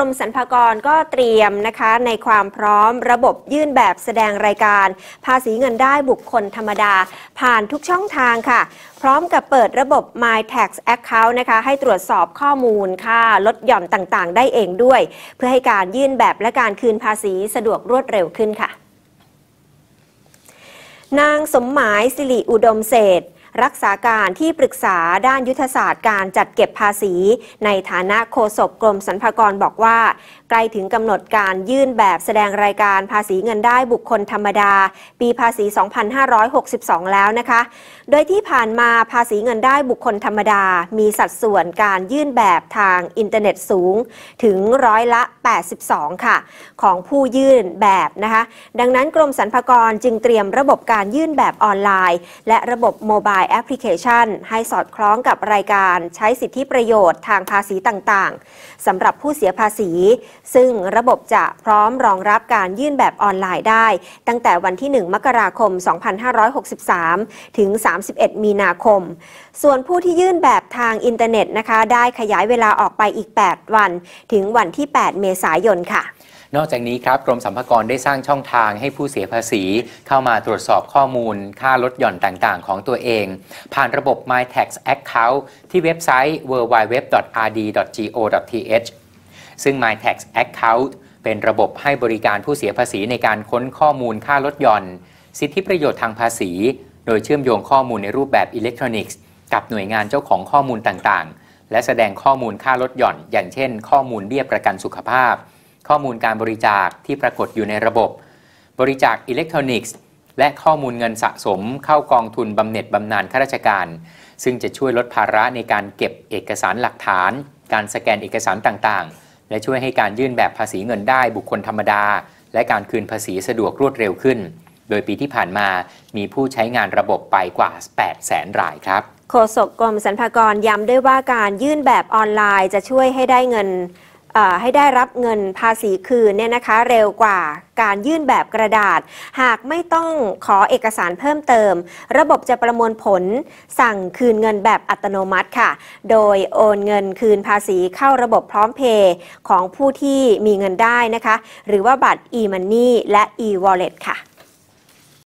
กรมสรรพากรก็เตรียมนะคะ ในความพร้อมระบบยื่นแบบแสดงรายการ ภาษีเงินได้บุคคลธรรมดา ผ่านทุกช่องทางค่ะ พร้อมกับเปิดระบบ My Tax Account นะคะ ให้ตรวจสอบข้อมูลค่าลดหย่อนต่างๆได้เองด้วย เพื่อให้การยื่นแบบและการคืนภาษีสะดวกรวดเร็วขึ้นค่ะ นางสมหมายสิริอุดมเศษรักษาการที่ปรึกษาด้านยุทธศาสตร์การจัดเก็บภาษี ในฐานะโฆษกกรมสรรพากรบอกว่า ใกล้ถึงกำหนดการยื่นแบบแสดงรายการภาษีเงินได้บุคคลธรรมดา ปีภาษี2562 แล้วนะคะ โดยที่ผ่านมาภาษีเงินได้บุคคลธรรมดา มีสัดส่วนการยื่นแบบทางอินเทอร์เน็ตสูงถึงร้อยละ 82 ค่ะ ของผู้ยื่นแบบนะคะ ดังนั้น กรมสรรพากรจึงเตรียมระบบการยื่นแบบออนไลน์ และระบบโมบายายแอปพลิเคชันให้สอดคล้องกับรายการใช้สิทธิประโยชน์ทางภาษีต่างๆสำหรับผู้เสียภาษี ซึ่งระบบจะพร้อมรองรับการยื่นแบบออนไลน์ได้ ตั้งแต่วันที่ 1 มกราคม2563 ถึง 31มีนาคม ส่วนผู้ที่ยื่นแบบทางอินเทอร์เน็ตนะคะ ได้ขยายเวลาออกไปอีก 8 วัน ถึงวันที่ 8 เมษายน ค่ะ นอกจากนี้ครับกรมสรรพากรได้สร้างช่องทางให้ผู้เสียภาษีเข้ามาตรวจสอบข้อมูลค่าลดหย่อนต่างๆ ของตัวเองผ่านระบบ My Tax Account ที่เว็บไซต์ www.rd.go.th ซึ่ง My Tax Account เป็นระบบให้บริการผู้เสียภาษีในการค้นข้อมูลค่าลดหย่อน สิทธิประโยชน์ทางภาษี โดยเชื่อมโยงข้อมูลในรูปแบบอิเล็กทรอนิกส์ กับหน่วยงานเจ้าของข้อมูลต่างๆ และแสดงข้อมูลค่าลดหย่อน อย่างเช่นข้อมูลเบี้ยประกันสุขภาพ ข้อมูลการบริจาคที่ปรากฏอยู่ในระบบ บริจาคอิเล็กทรอนิกส์และข้อมูลเงินสะสมเข้ากองทุนบำเหน็จบำนาญข้าราชการ ซึ่งจะช่วยลดภาระในการเก็บเอกสารหลักฐาน การสแกนเอกสารต่าง ๆ และช่วยให้การยื่นแบบภาษีเงินได้บุคคลธรรมดา และการคืนภาษีสะดวกรวดเร็วขึ้น โดยปีที่ผ่านมามีผู้ใช้งานระบบไปกว่า8แสนรายครับ โฆษกกรมสรรพากรย้ำด้วยว่าการยื่นแบบออนไลน์จะช่วยให้ได้เงินให้ได้รับเงินภาษีคืนเนี่ยนะคะ เร็วกว่าการยื่นแบบกระดาษ หากไม่ต้องขอเอกสารเพิ่มเติม ระบบจะประมวลผลสั่งคืนเงินแบบอัตโนมัติค่ะ โดยโอนเงินคืนภาษีเข้าระบบพร้อมเพย์ของผู้ที่มีเงินได้นะคะ หรือว่าบัตร e-money และ e-wallet ค่ะ